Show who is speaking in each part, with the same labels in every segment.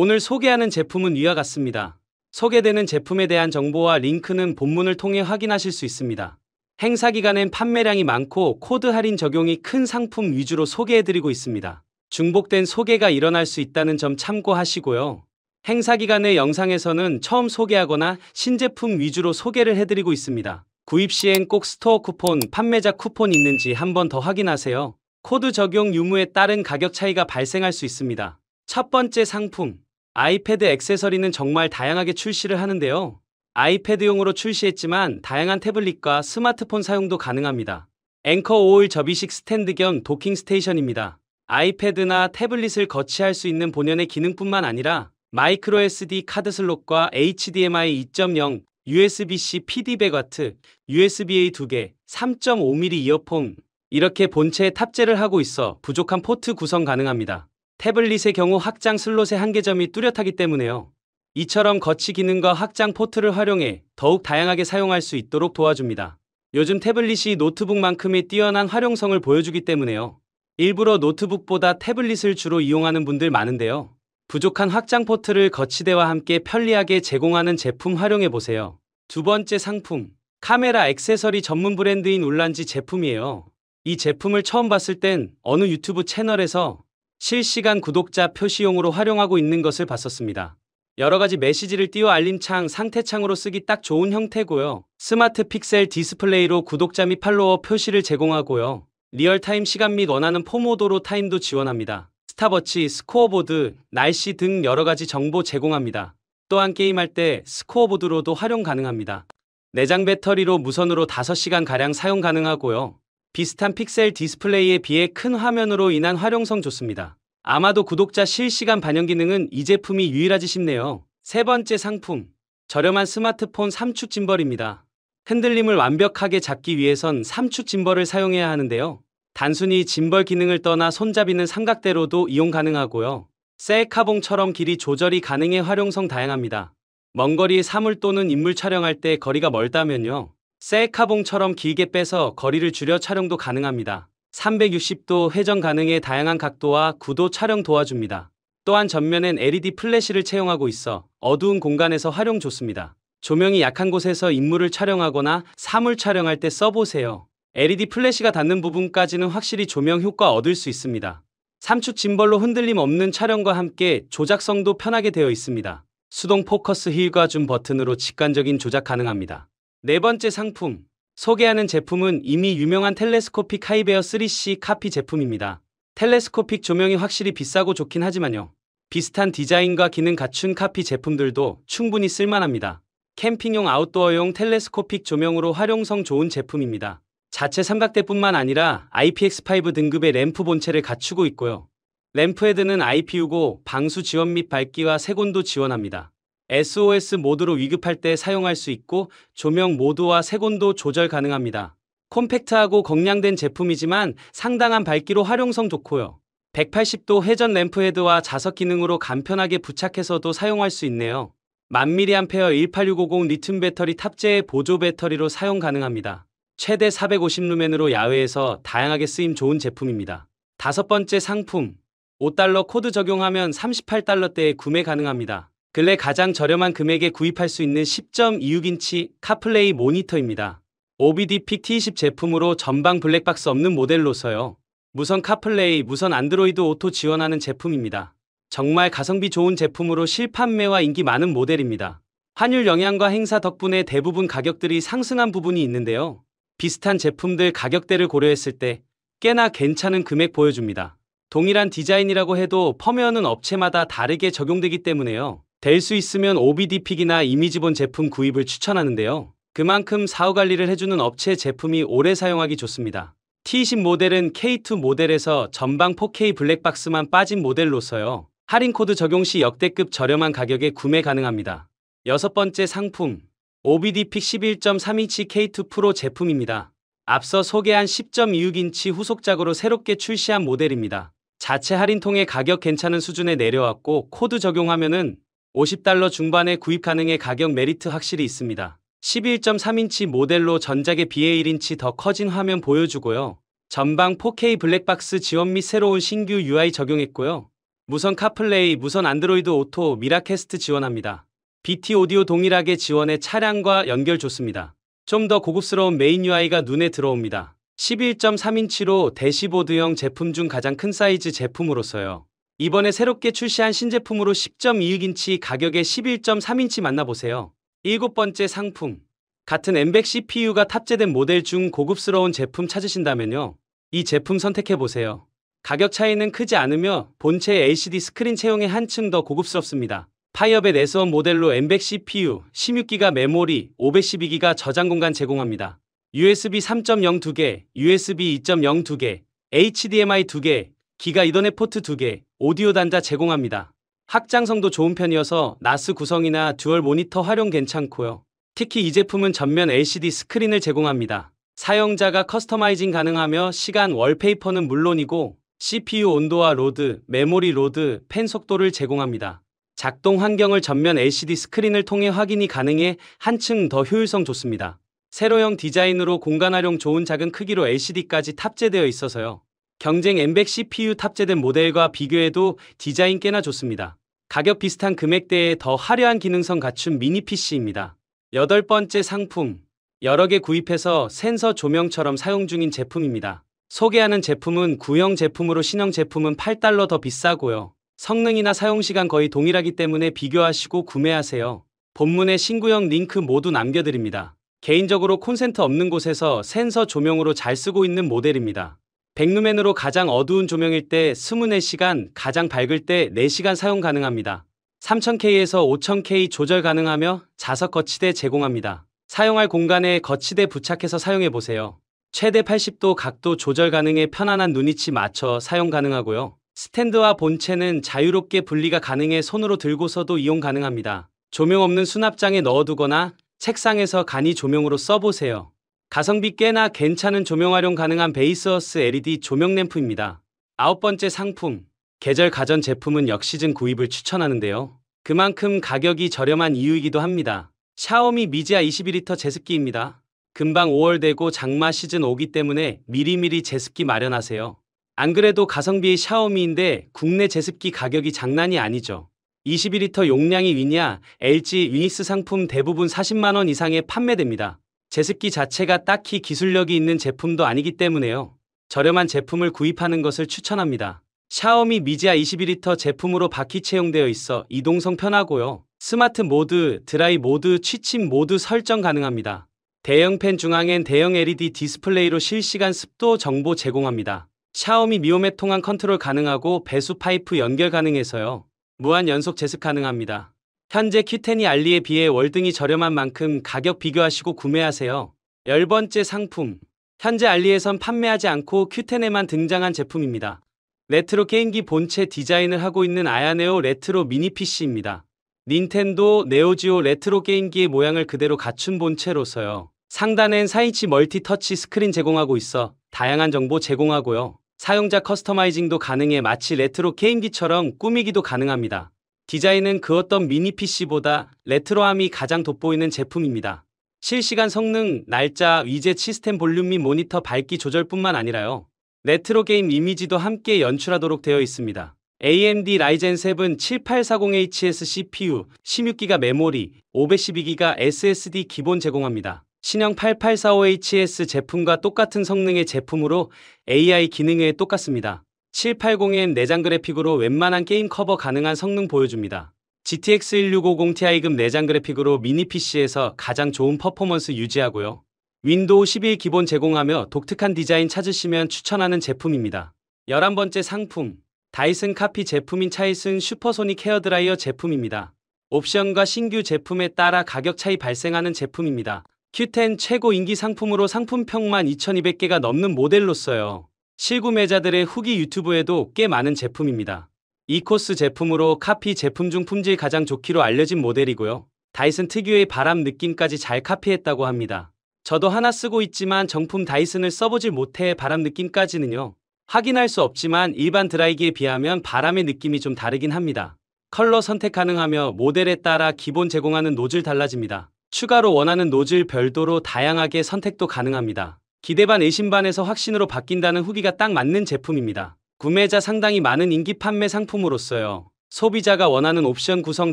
Speaker 1: 오늘 소개하는 제품은 위와 같습니다. 소개되는 제품에 대한 정보와 링크는 본문을 통해 확인하실 수 있습니다. 행사 기간엔 판매량이 많고 코드 할인 적용이 큰 상품 위주로 소개해드리고 있습니다. 중복된 소개가 일어날 수 있다는 점 참고하시고요. 행사 기간의 영상에서는 처음 소개하거나 신제품 위주로 소개를 해드리고 있습니다. 구입 시엔 꼭 스토어 쿠폰, 판매자 쿠폰 있는지 한번 더 확인하세요. 코드 적용 유무에 따른 가격 차이가 발생할 수 있습니다. 첫 번째 상품 아이패드 액세서리는 정말 다양하게 출시를 하는데요. 아이패드용으로 출시했지만 다양한 태블릿과 스마트폰 사용도 가능합니다. 앵커 5일 접이식 스탠드 겸 도킹 스테이션입니다. 아이패드나 태블릿을 거치할 수 있는 본연의 기능뿐만 아니라 마이크로 SD 카드 슬롯과 HDMI 2.0, USB-C PD100W, USB-A 2개, 3.5mm 이어폰 이렇게 본체에 탑재를 하고 있어 부족한 포트 구성 가능합니다. 태블릿의 경우 확장 슬롯의 한계점이 뚜렷하기 때문에요. 이처럼 거치 기능과 확장 포트를 활용해 더욱 다양하게 사용할 수 있도록 도와줍니다. 요즘 태블릿이 노트북만큼의 뛰어난 활용성을 보여주기 때문에요. 일부러 노트북보다 태블릿을 주로 이용하는 분들 많은데요. 부족한 확장 포트를 거치대와 함께 편리하게 제공하는 제품 활용해보세요. 두 번째 상품, 카메라 액세서리 전문 브랜드인 울란지 제품이에요. 이 제품을 처음 봤을 땐 어느 유튜브 채널에서 실시간 구독자 표시용으로 활용하고 있는 것을 봤었습니다. 여러가지 메시지를 띄워 알림창, 상태창으로 쓰기 딱 좋은 형태고요. 스마트 픽셀 디스플레이로 구독자 및 팔로워 표시를 제공하고요. 리얼타임 시간 및 원하는 포모도로 타임도 지원합니다. 스타버치, 스코어보드, 날씨 등 여러가지 정보 제공합니다. 또한 게임할 때 스코어보드로도 활용 가능합니다. 내장 배터리로 무선으로 5시간가량 사용 가능하고요. 비슷한 픽셀 디스플레이에 비해 큰 화면으로 인한 활용성 좋습니다. 아마도 구독자 실시간 반영 기능은 이 제품이 유일하지 싶네요. 세 번째 상품. 저렴한 스마트폰 3축 짐벌입니다. 흔들림을 완벽하게 잡기 위해선 3축 짐벌을 사용해야 하는데요. 단순히 짐벌 기능을 떠나 손잡이는 삼각대로도 이용 가능하고요. 셀카봉처럼 길이 조절이 가능해 활용성 다양합니다. 먼 거리 사물 또는 인물 촬영할 때 거리가 멀다면요. 셀카봉처럼 길게 빼서 거리를 줄여 촬영도 가능합니다. 360도 회전 가능해 다양한 각도와 구도 촬영 도와줍니다. 또한 전면엔 LED 플래시를 채용하고 있어 어두운 공간에서 활용 좋습니다. 조명이 약한 곳에서 인물을 촬영하거나 사물 촬영할 때 써보세요. LED 플래시가 닿는 부분까지는 확실히 조명 효과 얻을 수 있습니다. 3축 짐벌로 흔들림 없는 촬영과 함께 조작성도 편하게 되어 있습니다. 수동 포커스 힐과줌 버튼으로 직관적인 조작 가능합니다. 네 번째 상품. 소개하는 제품은 이미 유명한 텔레스코픽 하이베어 3C 카피 제품입니다. 텔레스코픽 조명이 확실히 비싸고 좋긴 하지만요. 비슷한 디자인과 기능 갖춘 카피 제품들도 충분히 쓸만합니다. 캠핑용 아웃도어용 텔레스코픽 조명으로 활용성 좋은 제품입니다. 자체 삼각대뿐만 아니라 IPX5 등급의 램프 본체를 갖추고 있고요. 램프 헤드는 i p u 고 방수 지원 및 밝기와 색온도 지원합니다. SOS 모드로 위급할 때 사용할 수 있고 조명 모드와 색온도 조절 가능합니다. 콤팩트하고 경량된 제품이지만 상당한 밝기로 활용성 좋고요. 180도 회전 램프 헤드와 자석 기능으로 간편하게 부착해서도 사용할 수 있네요. 1000mAh 18650 리튬 배터리 탑재의 보조 배터리로 사용 가능합니다. 최대 450루멘으로 야외에서 다양하게 쓰임 좋은 제품입니다. 다섯 번째 상품 5달러 코드 적용하면 38달러대에 구매 가능합니다. 근래 가장 저렴한 금액에 구입할 수 있는 10.26인치 카플레이 모니터입니다. OBD p t 1 0 제품으로 전방 블랙박스 없는 모델로서요. 무선 카플레이, 무선 안드로이드 오토 지원하는 제품입니다. 정말 가성비 좋은 제품으로 실판매와 인기 많은 모델입니다. 환율 영향과 행사 덕분에 대부분 가격들이 상승한 부분이 있는데요. 비슷한 제품들 가격대를 고려했을 때 꽤나 괜찮은 금액 보여줍니다. 동일한 디자인이라고 해도 펌웨어는 업체마다 다르게 적용되기 때문에요. 될수 있으면 OBD픽이나 이미지본 제품 구입을 추천하는데요. 그만큼 사후 관리를 해주는 업체 제품이 오래 사용하기 좋습니다. t 1 0 모델은 K2 모델에서 전방 4K 블랙박스만 빠진 모델로서요. 할인 코드 적용 시 역대급 저렴한 가격에 구매 가능합니다. 여섯 번째 상품 OBD픽 11.3인치 K2 프로 제품입니다. 앞서 소개한 10.26인치 후속작으로 새롭게 출시한 모델입니다. 자체 할인통의 가격 괜찮은 수준에 내려왔고 코드 적용하면은 50달러 중반에 구입 가능해 가격 메리트 확실히 있습니다. 11.3인치 모델로 전작에 비해 1인치 더 커진 화면 보여주고요. 전방 4K 블랙박스 지원 및 새로운 신규 UI 적용했고요. 무선 카플레이, 무선 안드로이드 오토, 미라캐스트 지원합니다. BT 오디오 동일하게 지원해 차량과 연결 좋습니다. 좀 더 고급스러운 메인 UI가 눈에 들어옵니다. 11.3인치로 대시보드형 제품 중 가장 큰 사이즈 제품으로서요. 이번에 새롭게 출시한 신제품으로 10.26인치 가격에 11.3인치 만나보세요. 일곱 번째 상품 같은 m 1 CPU가 탑재된 모델 중 고급스러운 제품 찾으신다면요. 이 제품 선택해보세요. 가격 차이는 크지 않으며 본체 LCD 스크린 채용에 한층 더 고급스럽습니다. 파이어벳 S1 모델로 m 1 CPU, 16기가 메모리, 512기가 저장 공간 제공합니다. USB 3.0 2개, USB 2.0 2개, HDMI 2개, 기가 이더넷 포트 2개, 오디오 단자 제공합니다. 확장성도 좋은 편이어서 나스 구성이나 듀얼 모니터 활용 괜찮고요. 특히 이 제품은 전면 LCD 스크린을 제공합니다. 사용자가 커스터마이징 가능하며 시간 월페이퍼는 물론이고 CPU 온도와 로드, 메모리 로드, 펜 속도를 제공합니다. 작동 환경을 전면 LCD 스크린을 통해 확인이 가능해 한층 더 효율성 좋습니다. 세로형 디자인으로 공간 활용 좋은 작은 크기로 LCD까지 탑재되어 있어서요. 경쟁 엠백 CPU 탑재된 모델과 비교해도 디자인 꽤나 좋습니다. 가격 비슷한 금액대에 더 화려한 기능성 갖춘 미니 PC입니다. 여덟 번째 상품 여러 개 구입해서 센서 조명처럼 사용 중인 제품입니다. 소개하는 제품은 구형 제품으로 신형 제품은 8달러 더 비싸고요. 성능이나 사용시간 거의 동일하기 때문에 비교하시고 구매하세요. 본문에 신구형 링크 모두 남겨드립니다. 개인적으로 콘센트 없는 곳에서 센서 조명으로 잘 쓰고 있는 모델입니다. 백루멘으로 가장 어두운 조명일 때 24시간, 가장 밝을 때 4시간 사용 가능합니다. 3000K에서 5000K 조절 가능하며 자석 거치대 제공합니다. 사용할 공간에 거치대 부착해서 사용해보세요. 최대 80도 각도 조절 가능해 편안한 눈위치 맞춰 사용 가능하고요. 스탠드와 본체는 자유롭게 분리가 가능해 손으로 들고서도 이용 가능합니다. 조명 없는 수납장에 넣어두거나 책상에서 간이 조명으로 써보세요. 가성비 꽤나 괜찮은 조명 활용 가능한 베이스어스 LED 조명 램프입니다. 아홉 번째 상품, 계절 가전 제품은 역시즌 구입을 추천하는데요. 그만큼 가격이 저렴한 이유이기도 합니다. 샤오미 미지아 2 1리터 제습기입니다. 금방 5월 되고 장마 시즌 오기 때문에 미리미리 제습기 마련하세요. 안 그래도 가성비의 샤오미인데 국내 제습기 가격이 장난이 아니죠. 2 1리터 용량이 위냐 LG 위니스 상품 대부분 40만원 이상에 판매됩니다. 제습기 자체가 딱히 기술력이 있는 제품도 아니기 때문에요. 저렴한 제품을 구입하는 것을 추천합니다. 샤오미 미지아 2 1리터 제품으로 바퀴 채용되어 있어 이동성 편하고요. 스마트 모드, 드라이 모드, 취침 모드 설정 가능합니다. 대형 펜 중앙엔 대형 LED 디스플레이로 실시간 습도 정보 제공합니다. 샤오미 미오맵 통한 컨트롤 가능하고 배수 파이프 연결 가능해서요. 무한 연속 제습 가능합니다. 현재 키텐이 알리에 비해 월등히 저렴한 만큼 가격 비교하시고 구매하세요. 열번째 상품 현재 알리에선 판매하지 않고 큐텐에만 등장한 제품입니다. 레트로 게임기 본체 디자인을 하고 있는 아야네오 레트로 미니 PC입니다. 닌텐도 네오지오 레트로 게임기의 모양을 그대로 갖춘 본체로서요. 상단엔 4인치 멀티 터치 스크린 제공하고 있어 다양한 정보 제공하고요. 사용자 커스터마이징도 가능해 마치 레트로 게임기처럼 꾸미기도 가능합니다. 디자인은 그 어떤 미니 PC보다 레트로함이 가장 돋보이는 제품입니다. 실시간 성능, 날짜, 위젯 시스템 볼륨 및 모니터 밝기 조절뿐만 아니라요. 레트로 게임 이미지도 함께 연출하도록 되어 있습니다. AMD 라이젠 7 7840HS CPU, 16기가 메모리, 512기가 SSD 기본 제공합니다. 신형 8845HS 제품과 똑같은 성능의 제품으로 AI 기능에 똑같습니다. 780엔 내장 그래픽으로 웬만한 게임 커버 가능한 성능 보여줍니다. GTX 1650ti급 내장 그래픽으로 미니 PC에서 가장 좋은 퍼포먼스 유지하고요. 윈도우 11 기본 제공하며 독특한 디자인 찾으시면 추천하는 제품입니다. 11번째 상품 다이슨 카피 제품인 차이슨 슈퍼소닉 헤어드라이어 제품입니다. 옵션과 신규 제품에 따라 가격 차이 발생하는 제품입니다. Q10 최고 인기 상품으로 상품평만 2200개가 넘는 모델로써요. 실구매자들의 후기 유튜브에도 꽤 많은 제품입니다. 이코스 제품으로 카피 제품 중 품질 가장 좋기로 알려진 모델이고요. 다이슨 특유의 바람 느낌까지 잘 카피했다고 합니다. 저도 하나 쓰고 있지만 정품 다이슨을 써보질 못해 바람 느낌까지는요. 확인할 수 없지만 일반 드라이기에 비하면 바람의 느낌이 좀 다르긴 합니다. 컬러 선택 가능하며 모델에 따라 기본 제공하는 노즐 달라집니다. 추가로 원하는 노즐 별도로 다양하게 선택도 가능합니다. 기대 반 의심 반에서 확신으로 바뀐다는 후기가 딱 맞는 제품입니다. 구매자 상당히 많은 인기 판매 상품으로서요. 소비자가 원하는 옵션 구성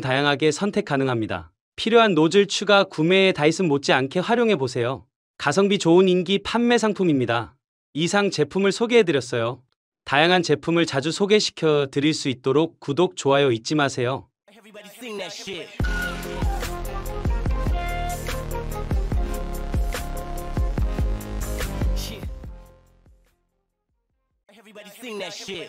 Speaker 1: 다양하게 선택 가능합니다. 필요한 노즐 추가 구매에 다이슨 못지않게 활용해보세요. 가성비 좋은 인기 판매 상품입니다. 이상 제품을 소개해드렸어요. 다양한 제품을 자주 소개시켜 드릴 수 있도록 구독, 좋아요 잊지 마세요. Seen that shit.